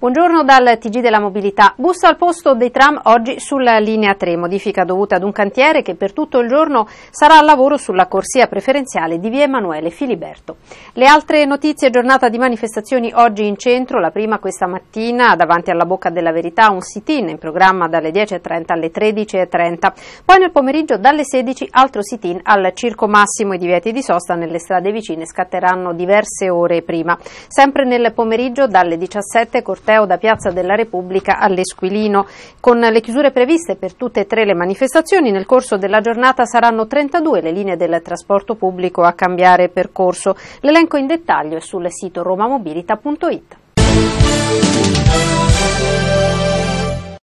Buongiorno dal TG della Mobilità. Bussa al posto dei tram oggi sulla linea 3, modifica dovuta ad un cantiere che per tutto il giorno sarà al lavoro sulla corsia preferenziale di via Emanuele Filiberto. Le altre notizie, giornata di manifestazioni oggi in centro, la prima questa mattina davanti alla Bocca della Verità, un sit-in in programma dalle 10.30 alle 13.30, poi nel pomeriggio dalle 16 altro sit-in al Circo Massimo, i divieti di sosta nelle strade vicine scatteranno diverse ore prima. Sempre nel pomeriggio dalle 17 cortese corteo da Piazza della Repubblica all'Esquilino. Con le chiusure previste per tutte e tre le manifestazioni, nel corso della giornata saranno 32 le linee del trasporto pubblico a cambiare percorso. L'elenco in dettaglio è sul sito romamobilita.it.